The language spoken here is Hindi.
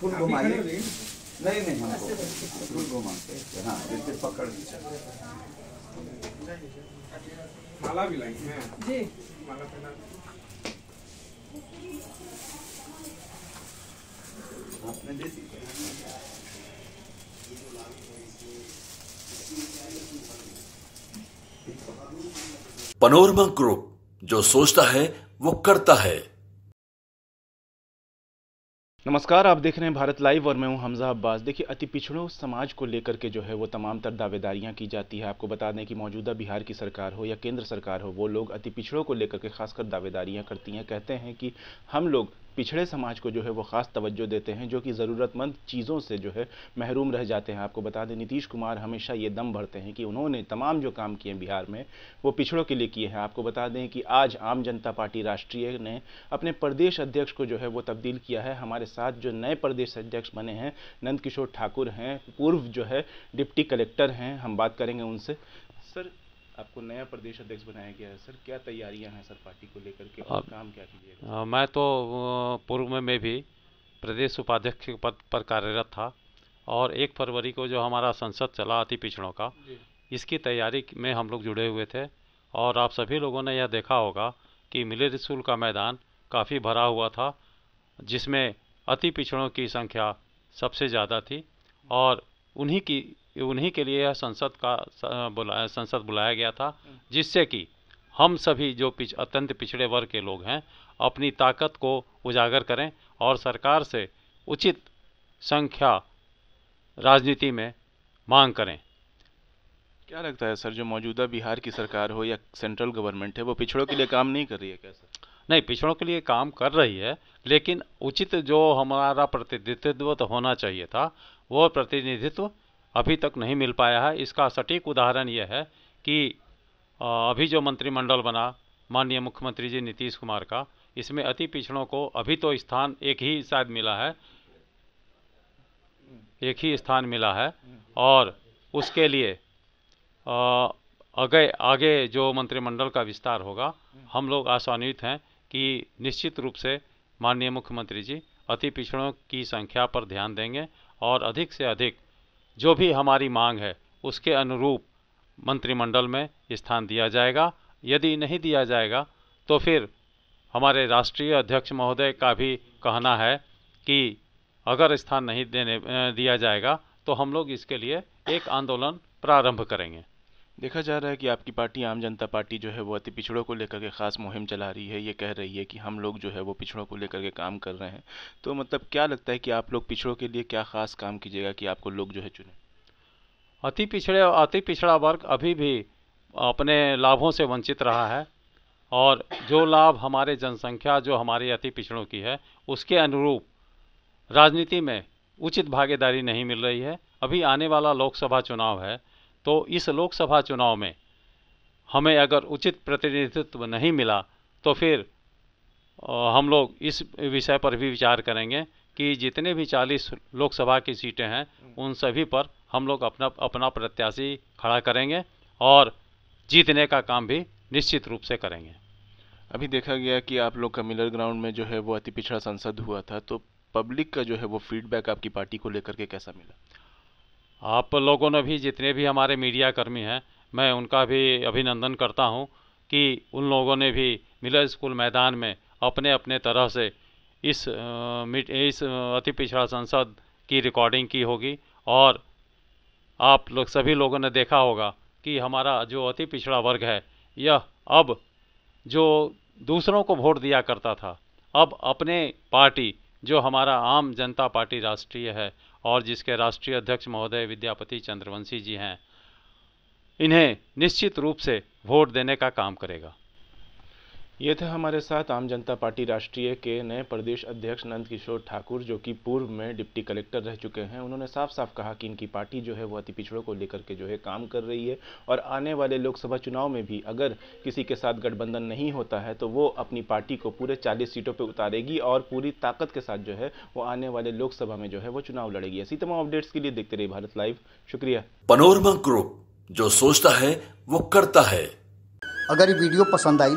फुल घुमाइए नहीं नहीं हमको फुल घुमा के हाँ जैसे पकड़ माला भी लाई आपने दे दी पनोरमा ग्रुप जो सोचता है वो करता है नमस्कार आप देख रहे हैं भारत लाइव और मैं हूं हमजा अब्बास देखिए अति पिछड़ों समाज को लेकर के जो है वो तमाम तर दावेदारियां की जाती है आपको बता दें कि मौजूदा बिहार की सरकार हो या केंद्र सरकार हो वो लोग अति पिछड़ों को लेकर के खासकर दावेदारियां करती हैं कहते हैं कि हम लोग पिछड़े समाज को जो है वो ख़ास तवज्जो देते हैं जो कि ज़रूरतमंद चीज़ों से जो है महरूम रह जाते हैं आपको बता दें नीतीश कुमार हमेशा ये दम भरते हैं कि उन्होंने तमाम जो काम किए बिहार में वो पिछड़ों के लिए किए हैं आपको बता दें कि आज आम जनता पार्टी राष्ट्रीय ने अपने प्रदेश अध्यक्ष को जो है वो तब्दील किया है हमारे साथ जो नए प्रदेश अध्यक्ष बने हैं नंद ठाकुर हैं पूर्व जो है डिप्टी कलेक्टर हैं हम बात करेंगे उनसे सर आपको नया प्रदेश अध्यक्ष बनाया गया है सर क्या तैयारियां हैं सर पार्टी को लेकर के और काम क्या कीजिएगा मैं तो पूर्व में, मैं भी प्रदेश उपाध्यक्ष के पद पर कार्यरत था और एक फरवरी को जो हमारा संसद चला अति पिछड़ों का इसकी तैयारी में हम लोग जुड़े हुए थे और आप सभी लोगों ने यह देखा होगा कि मिले रसूल का मैदान काफ़ी भरा हुआ था जिसमें अति पिछड़ों की संख्या सबसे ज़्यादा थी और उन्हीं की उन्हीं के लिए यह संसद का बुलाया संसद बुलाया गया था जिससे कि हम सभी जो पिछ अत्यंत पिछड़े वर्ग के लोग हैं अपनी ताकत को उजागर करें और सरकार से उचित संख्या राजनीति में मांग करें क्या लगता है सर जो मौजूदा बिहार की सरकार हो या सेंट्रल गवर्नमेंट है वो पिछड़ों के लिए काम नहीं कर रही है क्या सर नहीं पिछड़ों के लिए काम कर रही है लेकिन उचित जो हमारा प्रतिनिधित्व तो होना चाहिए था वो प्रतिनिधित्व अभी तक नहीं मिल पाया है इसका सटीक उदाहरण यह है कि अभी जो मंत्रिमंडल बना माननीय मुख्यमंत्री जी नीतीश कुमार का इसमें अति पिछड़ों को अभी तो स्थान एक ही शायद मिला है एक ही स्थान मिला है और उसके लिए आगे आगे जो मंत्रिमंडल का विस्तार होगा हम लोग आशान्वित हैं कि निश्चित रूप से माननीय मुख्यमंत्री जी अति पिछड़ों की संख्या पर ध्यान देंगे और अधिक से अधिक जो भी हमारी मांग है उसके अनुरूप मंत्रिमंडल में स्थान दिया जाएगा यदि नहीं दिया जाएगा तो फिर हमारे राष्ट्रीय अध्यक्ष महोदय का भी कहना है कि अगर स्थान नहीं देने दिया जाएगा तो हम लोग इसके लिए एक आंदोलन प्रारंभ करेंगे देखा जा रहा है कि आपकी पार्टी आम जनता पार्टी जो है वो अति पिछड़ों को लेकर के ख़ास मुहिम चला रही है ये कह रही है कि हम लोग जो है वो पिछड़ों को लेकर के काम कर रहे हैं तो मतलब क्या लगता है कि आप लोग पिछड़ों के लिए क्या ख़ास काम कीजिएगा कि आपको लोग जो है चुने अति पिछड़े अति पिछड़ा वर्ग अभी भी अपने लाभों से वंचित रहा है और जो लाभ हमारे जनसंख्या जो हमारे अति पिछड़ों की है उसके अनुरूप राजनीति में उचित भागीदारी नहीं मिल रही है अभी आने वाला लोकसभा चुनाव है तो इस लोकसभा चुनाव में हमें अगर उचित प्रतिनिधित्व नहीं मिला तो फिर हम लोग इस विषय पर भी विचार करेंगे कि जितने भी 40 लोकसभा की सीटें हैं उन सभी पर हम लोग अपना अपना प्रत्याशी खड़ा करेंगे और जीतने का काम भी निश्चित रूप से करेंगे अभी देखा गया कि आप लोग का मिलर ग्राउंड में जो है वो अति पिछड़ा संसद हुआ था तो पब्लिक का जो है वो फीडबैक आपकी पार्टी को लेकर के कैसा मिला आप लोगों ने भी जितने भी हमारे मीडिया कर्मी हैं मैं उनका भी अभिनंदन करता हूं कि उन लोगों ने भी मिलर स्कूल मैदान में अपने अपने तरह से इस इस अति पिछड़ा संसद की रिकॉर्डिंग की होगी और आप लोग सभी लोगों ने देखा होगा कि हमारा जो अति पिछड़ा वर्ग है यह अब जो दूसरों को वोट दिया करता था अब अपने पार्टी जो हमारा आम जनता पार्टी राष्ट्रीय है और जिसके राष्ट्रीय अध्यक्ष महोदय विद्यापति चंद्रवंशी जी हैं इन्हें निश्चित रूप से वोट देने का काम करेगा ये थे हमारे साथ आम जनता पार्टी राष्ट्रीय के नए प्रदेश अध्यक्ष नंद किशोर ठाकुर जो कि पूर्व में डिप्टी कलेक्टर रह चुके हैं उन्होंने साफ साफ कहा कि इनकी पार्टी जो है वो अति पिछड़ों को लेकर के जो है काम कर रही है और आने वाले लोकसभा चुनाव में भी अगर किसी के साथ गठबंधन नहीं होता है तो वो अपनी पार्टी को पूरे चालीस सीटों पर उतारेगी और पूरी ताकत के साथ जो है वो आने वाले लोकसभा में जो है वो चुनाव लड़ेगी ऐसी तमाम अपडेट्स के लिए देखते रहिए भारत लाइव शुक्रिया पनोरमा ग्रुप जो सोचता है वो करता है अगर ये वीडियो पसंद आई